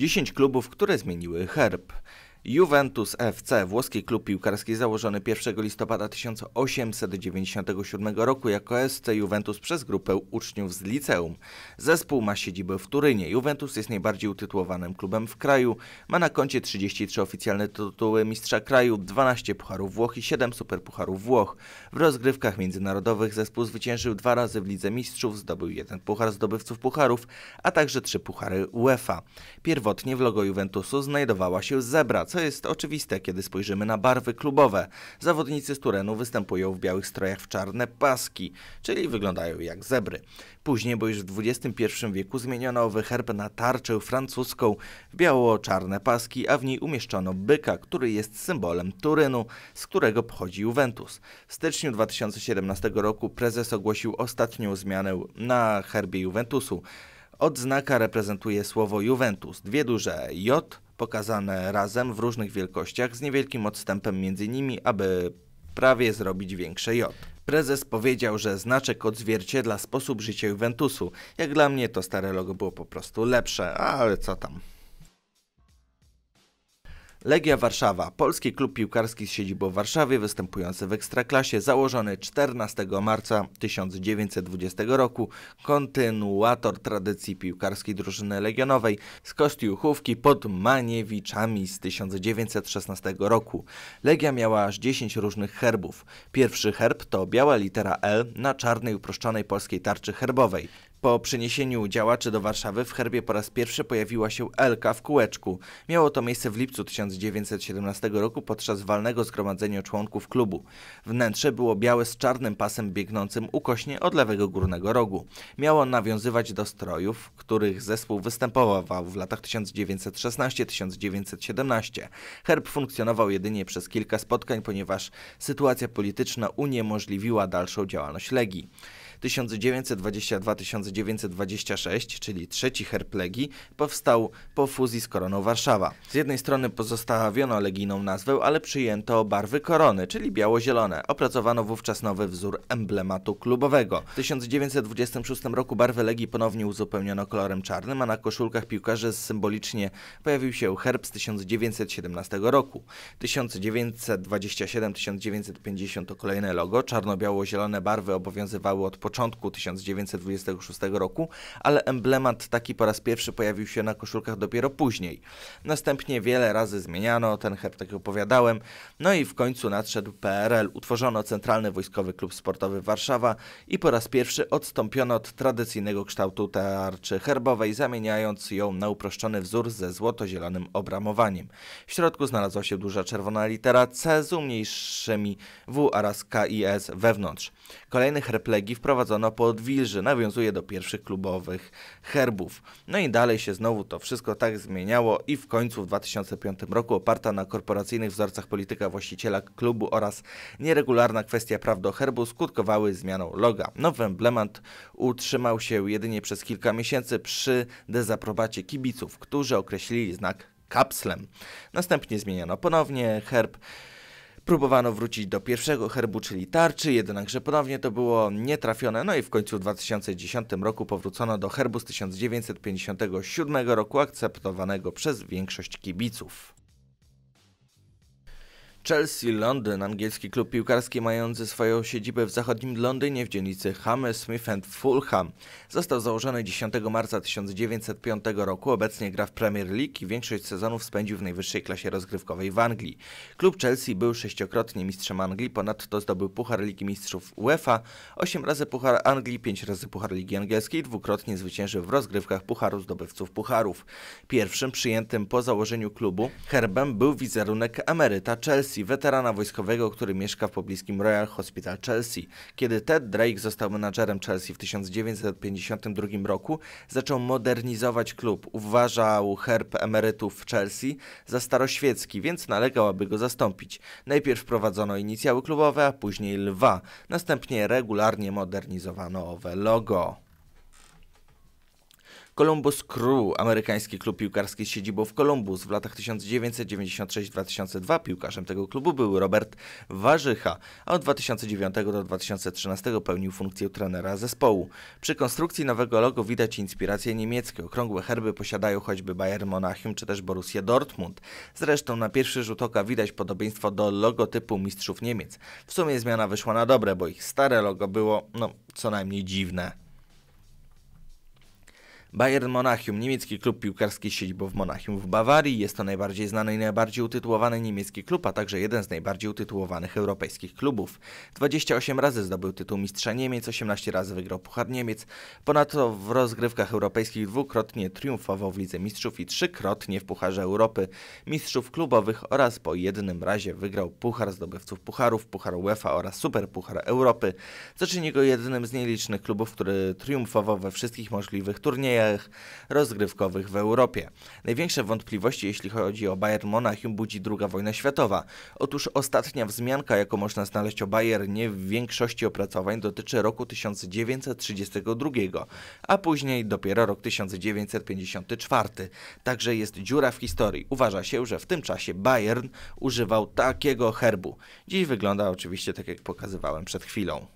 10 klubów, które zmieniły herb. Juventus FC, włoski klub piłkarski założony 1 listopada 1897 roku jako SC Juventus przez grupę uczniów z liceum. Zespół ma siedzibę w Turynie. Juventus jest najbardziej utytułowanym klubem w kraju. Ma na koncie 33 oficjalne tytuły mistrza kraju, 12 pucharów Włoch i 7 superpucharów Włoch. W rozgrywkach międzynarodowych zespół zwyciężył dwa razy w Lidze Mistrzów, zdobył jeden puchar zdobywców pucharów, a także trzy puchary UEFA. Pierwotnie w logo Juventusu znajdowała się zebra, co jest oczywiste, kiedy spojrzymy na barwy klubowe. Zawodnicy z Turenu występują w białych strojach w czarne paski, czyli wyglądają jak zebry. Później, bo już w XXI wieku zmieniono owy herb na tarczę francuską w biało-czarne paski, a w niej umieszczono byka, który jest symbolem Turynu, z którego pochodzi Juventus. W styczniu 2017 roku prezes ogłosił ostatnią zmianę na herbie Juventusu odznaka reprezentuje słowo Juventus. Dwie duże J pokazane razem w różnych wielkościach z niewielkim odstępem między nimi, aby prawie zrobić większe J. Prezes powiedział, że znaczek odzwierciedla sposób życia Juventusu. Jak dla mnie to stare logo było po prostu lepsze, ale co tam. Legia Warszawa, polski klub piłkarski z siedzibą w Warszawie, występujący w Ekstraklasie, założony 14 marca 1920 roku, kontynuator tradycji piłkarskiej drużyny legionowej z Kostiuchówki pod Maniewiczami z 1916 roku. Legia miała aż 10 różnych herbów. Pierwszy herb to biała litera L na czarnej uproszczonej polskiej tarczy herbowej. Po przeniesieniu działaczy do Warszawy w herbie po raz pierwszy pojawiła się Elka w kółeczku. Miało to miejsce w lipcu 1917 roku podczas walnego zgromadzenia członków klubu. Wnętrze było białe z czarnym pasem biegnącym ukośnie od lewego górnego rogu. Miało nawiązywać do strojów, w których zespół występował w latach 1916-1917. Herb funkcjonował jedynie przez kilka spotkań, ponieważ sytuacja polityczna uniemożliwiła dalszą działalność Legii. 1922-1926, czyli trzeci Herplegi, powstał po fuzji z koroną Warszawa. Z jednej strony pozostawiono legijną nazwę, ale przyjęto barwy korony, czyli biało-zielone. Opracowano wówczas nowy wzór emblematu klubowego. W 1926 roku barwy Legii ponownie uzupełniono kolorem czarnym, a na koszulkach piłkarzy symbolicznie pojawił się herb z 1917 roku. 1927-1950 to kolejne logo. Czarno-biało-zielone barwy obowiązywały od początku początku 1926 roku, ale emblemat taki po raz pierwszy pojawił się na koszulkach dopiero później. Następnie wiele razy zmieniano ten herb, tak jak opowiadałem, no i w końcu nadszedł PRL, utworzono Centralny Wojskowy Klub Sportowy Warszawa i po raz pierwszy odstąpiono od tradycyjnego kształtu tarczy herbowej, zamieniając ją na uproszczony wzór ze złoto-zielonym obramowaniem. W środku znalazła się duża czerwona litera C z umniejszymi W oraz K i S wewnątrz. Kolejny herb legi wprowadzono prowadzono po odwilży, nawiązuje do pierwszych klubowych herbów. No i dalej się znowu to wszystko tak zmieniało i w końcu w 2005 roku oparta na korporacyjnych wzorcach polityka właściciela klubu oraz nieregularna kwestia praw do herbu skutkowały zmianą loga. Nowy emblemat utrzymał się jedynie przez kilka miesięcy przy dezaprobacie kibiców, którzy określili znak kapslem. Następnie zmieniono ponownie herb Próbowano wrócić do pierwszego herbu, czyli tarczy, jednakże ponownie to było nietrafione, no i w końcu w 2010 roku powrócono do herbu z 1957 roku akceptowanego przez większość kibiców. Chelsea Londyn, angielski klub piłkarski mający swoją siedzibę w zachodnim Londynie w dzielnicy Hammersmith and Fulham, został założony 10 marca 1905 roku. Obecnie gra w Premier League i większość sezonów spędził w najwyższej klasie rozgrywkowej w Anglii. Klub Chelsea był sześciokrotnie mistrzem Anglii, ponadto zdobył Puchar Ligi Mistrzów UEFA, 8 razy Puchar Anglii, 5 razy Puchar Ligi Angielskiej, dwukrotnie zwyciężył w rozgrywkach Pucharu zdobywców Pucharów. Pierwszym przyjętym po założeniu klubu herbem był wizerunek emeryta Chelsea pozycji weterana wojskowego, który mieszka w pobliskim Royal Hospital Chelsea. Kiedy Ted Drake został menadżerem Chelsea w 1952 roku, zaczął modernizować klub. Uważał herb emerytów Chelsea za staroświecki, więc nalegał, aby go zastąpić. Najpierw wprowadzono inicjały klubowe, a później lwa. Następnie regularnie modernizowano owe logo. Columbus Crew, amerykański klub piłkarski z siedzibą w Columbus w latach 1996-2002. Piłkarzem tego klubu był Robert Warzycha, a od 2009 do 2013 pełnił funkcję trenera zespołu. Przy konstrukcji nowego logo widać inspiracje niemieckie. Okrągłe herby posiadają choćby Bayern Monachium czy też Borussia Dortmund. Zresztą na pierwszy rzut oka widać podobieństwo do logotypu mistrzów Niemiec. W sumie zmiana wyszła na dobre, bo ich stare logo było, no, co najmniej dziwne. Bayern Monachium, niemiecki klub piłkarski z siedzibą w Monachium w Bawarii, jest to najbardziej znany i najbardziej utytułowany niemiecki klub, a także jeden z najbardziej utytułowanych europejskich klubów. 28 razy zdobył tytuł mistrza Niemiec, 18 razy wygrał Puchar Niemiec, ponadto w rozgrywkach europejskich dwukrotnie triumfował w Lidze Mistrzów i trzykrotnie w Pucharze Europy Mistrzów Klubowych oraz po jednym razie wygrał Puchar Zdobywców Pucharów, Puchar UEFA oraz Super Puchar Europy, co czyni go jednym z nielicznych klubów, który triumfował we wszystkich możliwych turniejach turniejach rozgrywkowych w Europie. Największe wątpliwości, jeśli chodzi o Bayern Monachium, budzi II wojna światowa. Otóż ostatnia wzmianka, jaką można znaleźć o Bayernie w większości opracowań dotyczy roku 1932, a później dopiero rok 1954. Także jest dziura w historii. Uważa się, że w tym czasie Bayern używał takiego herbu. Dziś wygląda oczywiście tak, jak pokazywałem przed chwilą.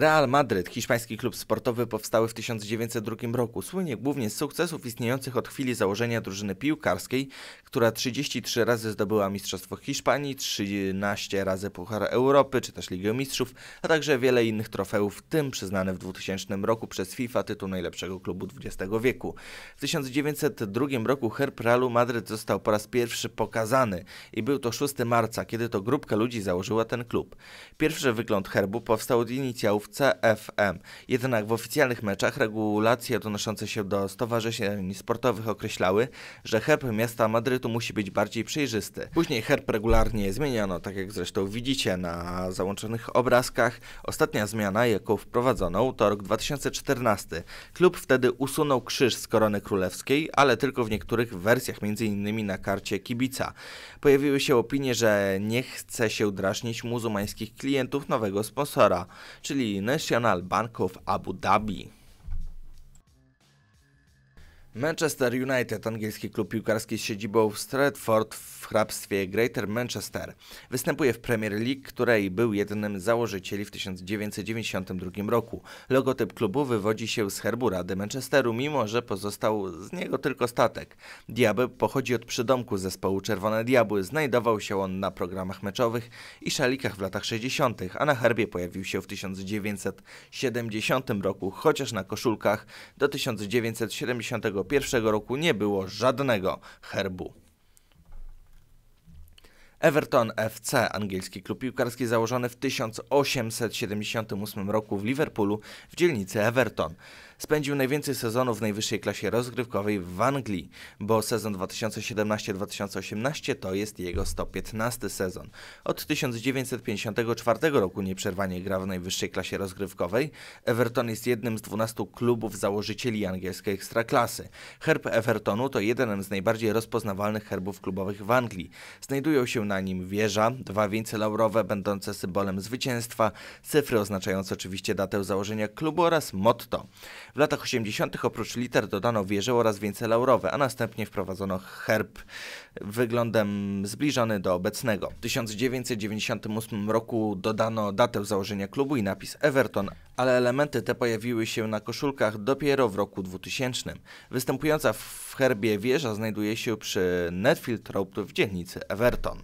Real Madryt, hiszpański klub sportowy powstały w 1902 roku, słynie głównie z sukcesów istniejących od chwili założenia drużyny piłkarskiej, która 33 razy zdobyła Mistrzostwo Hiszpanii, 13 razy Puchar Europy czy też Ligę Mistrzów, a także wiele innych trofeów, w tym przyznane w 2000 roku przez FIFA tytuł najlepszego klubu XX wieku. W 1902 roku herb Realu Madryt został po raz pierwszy pokazany i był to 6 marca, kiedy to grupka ludzi założyła ten klub. Pierwszy wygląd herbu powstał od inicjałów CFM. Jednak w oficjalnych meczach regulacje odnoszące się do stowarzyszeń sportowych określały, że herb miasta Madrytu musi być bardziej przejrzysty. Później herb regularnie zmieniano, tak jak zresztą widzicie na załączonych obrazkach. Ostatnia zmiana, jaką wprowadzono, to rok 2014. Klub wtedy usunął krzyż z korony królewskiej, ale tylko w niektórych wersjach, m.in. na karcie kibica. Pojawiły się opinie, że nie chce się drażnić muzułmańskich klientów nowego sponsora, czyli National Bank of Abu Dhabi. Manchester United, angielski klub piłkarski z siedzibą w Stratford w hrabstwie Greater Manchester, występuje w Premier League, której był jednym z założycieli w 1992 roku. Logotyp klubu wywodzi się z herbu Rady Manchesteru, mimo że pozostał z niego tylko statek. Diabeł pochodzi od przydomku zespołu Czerwone Diabły. Znajdował się on na programach meczowych i szalikach w latach 60., a na herbie pojawił się w 1970 roku, chociaż na koszulkach do 1970 1991 roku nie było żadnego herbu. Everton FC, angielski klub piłkarski założony w 1878 roku w Liverpoolu w dzielnicy Everton. Spędził najwięcej sezonów w najwyższej klasie rozgrywkowej w Anglii, bo sezon 2017-2018 to jest jego 115 sezon. Od 1954 roku nieprzerwanie gra w najwyższej klasie rozgrywkowej. Everton jest jednym z 12 klubów założycieli angielskiej ekstraklasy. Herb Evertonu to jeden z najbardziej rozpoznawalnych herbów klubowych w Anglii. Znajdują się na nim wieża, dwa wieńce laurowe będące symbolem zwycięstwa, cyfry oznaczające oczywiście datę założenia klubu oraz motto. W latach 80. oprócz liter dodano wieże oraz wieńce laurowe, a następnie wprowadzono herb wyglądem zbliżony do obecnego. W 1998 roku dodano datę założenia klubu i napis Everton, ale elementy te pojawiły się na koszulkach dopiero w roku 2000. Występująca w herbie wieża znajduje się przy Netfield Road w dzielnicy Everton.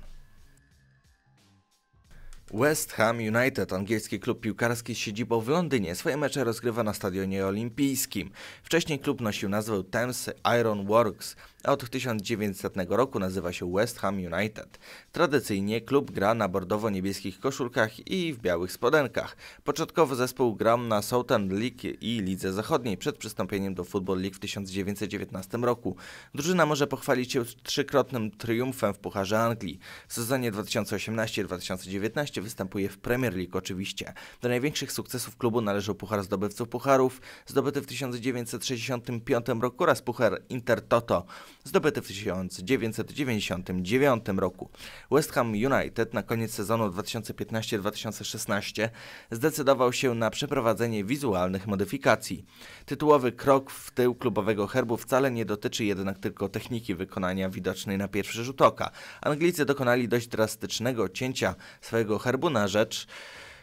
West Ham United, angielski klub piłkarski z siedzibą w Londynie, swoje mecze rozgrywa na Stadionie Olimpijskim. Wcześniej klub nosił nazwę Thames Iron Works. A Od 1900 roku nazywa się West Ham United. Tradycyjnie klub gra na bordowo-niebieskich koszulkach i w białych spodenkach. Początkowo zespół grał na Southern League i Lidze Zachodniej przed przystąpieniem do Football League w 1919 roku. Drużyna może pochwalić się trzykrotnym triumfem w Pucharze Anglii. W sezonie 2018-2019 występuje w Premier League oczywiście. Do największych sukcesów klubu należą Puchar Zdobywców Pucharów, zdobyty w 1965 roku oraz Puchar Intertoto zdobyty w 1999 roku. West Ham United na koniec sezonu 2015-2016 zdecydował się na przeprowadzenie wizualnych modyfikacji. Tytułowy krok w tył klubowego herbu wcale nie dotyczy jednak tylko techniki wykonania widocznej na pierwszy rzut oka. Anglicy dokonali dość drastycznego cięcia swojego herbu na rzecz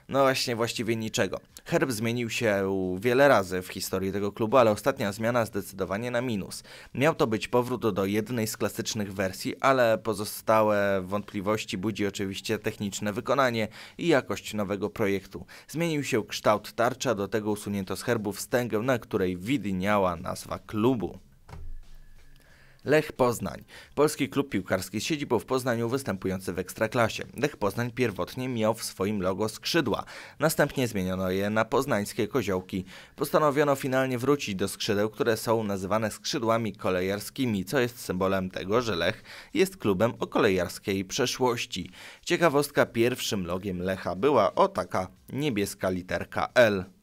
no właśnie właściwie niczego. Herb zmienił się wiele razy w historii tego klubu, ale ostatnia zmiana zdecydowanie na minus. Miał to być powrót do jednej z klasycznych wersji, ale pozostałe wątpliwości budzi oczywiście techniczne wykonanie i jakość nowego projektu. Zmienił się kształt tarcza, do tego usunięto z herbu wstęgę, na której widniała nazwa klubu. Lech Poznań. Polski klub piłkarski z siedzibą w Poznaniu występujący w Ekstraklasie. Lech Poznań pierwotnie miał w swoim logo skrzydła. Następnie zmieniono je na poznańskie koziołki. Postanowiono finalnie wrócić do skrzydeł, które są nazywane skrzydłami kolejarskimi, co jest symbolem tego, że Lech jest klubem o kolejarskiej przeszłości. Ciekawostka, pierwszym logiem Lecha była o taka niebieska literka L.